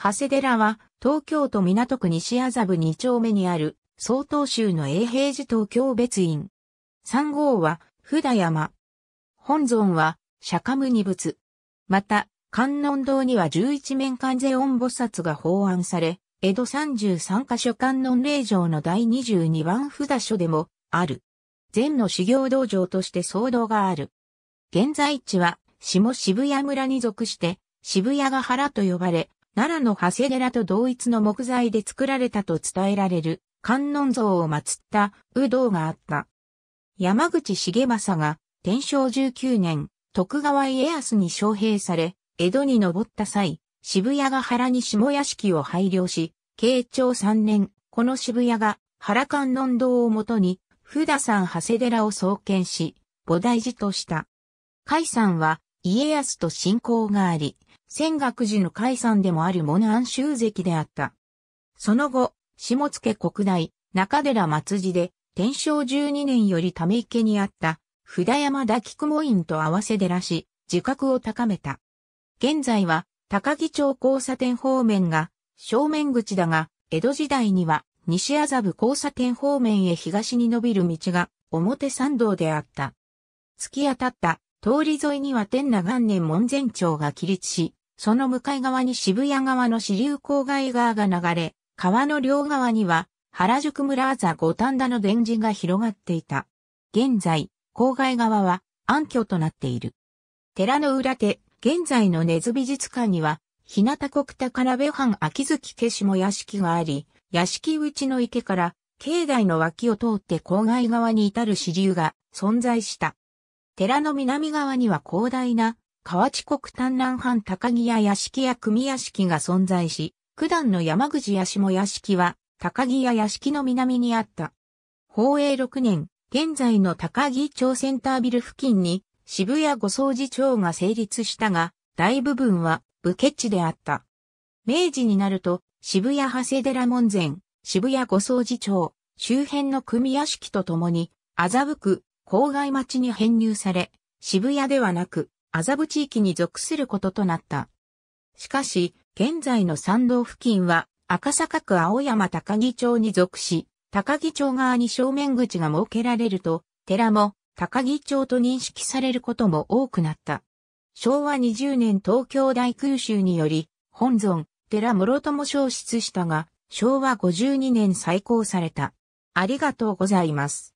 長谷寺は、東京都港区西麻布2丁目にある、総統州の永平寺東京別院。3号は、札山。本尊は、釈迦無二仏。また、観音堂には11面観世音菩薩が法案され、江戸33カ所観音霊場の第22番札所でも、ある。禅の修行道場として騒動がある。現在地は、下渋谷村に属して、渋谷ヶ原と呼ばれ、奈良の長谷寺と同一の木材で作られたと伝えられる観音像を祀った有道があった。山口重政が天正19年、徳川家康に招聘され、江戸に登った際、渋谷が原に下屋敷を拝領し、慶長3年、この渋谷が原観音堂をもとに、布田山長谷寺を創建し、菩提寺とした。海山は家康と親交があり、仙岳寺の解山でもあるモナン州関であった。その後、下野国内、中寺松寺で、天正12年よりため池にあった、札山大菊母院と合わせ寺し、自覚を高めた。現在は、高木町交差点方面が、正面口だが、江戸時代には、西麻布交差点方面へ東に伸びる道が、表参道であった。突き当たった、通り沿いには天南元年門前町が起立し、その向かい側に渋谷側の支流郊外側が流れ、川の両側には原宿村あざ五反田の電磁が広がっていた。現在、郊外側は暗渠となっている。寺の裏手、現在の根津美術館には、日向国宝部藩秋月家下屋敷があり、屋敷内の池から境内の脇を通って郊外側に至る支流が存在した。寺の南側には広大な河内国丹南藩高木屋屋敷や組屋敷が存在し、九段の山口屋下屋敷は、高木屋屋敷の南にあった。宝永6年、現在の高木町センタービル付近に、渋谷ご掃除町が成立したが、大部分は武家地であった。明治になると、渋谷長谷寺門前、渋谷五掃除町、周辺の組屋敷とともに、麻布区、郊外町に編入され、渋谷ではなく、麻布地域に属することとなった。しかし、現在の山道付近は赤坂区青山高木町に属し、高木町側に正面口が設けられると、寺も高木町と認識されることも多くなった。昭和20年東京大空襲により、本尊、寺室とも消失したが、昭和52年再興された。ありがとうございます。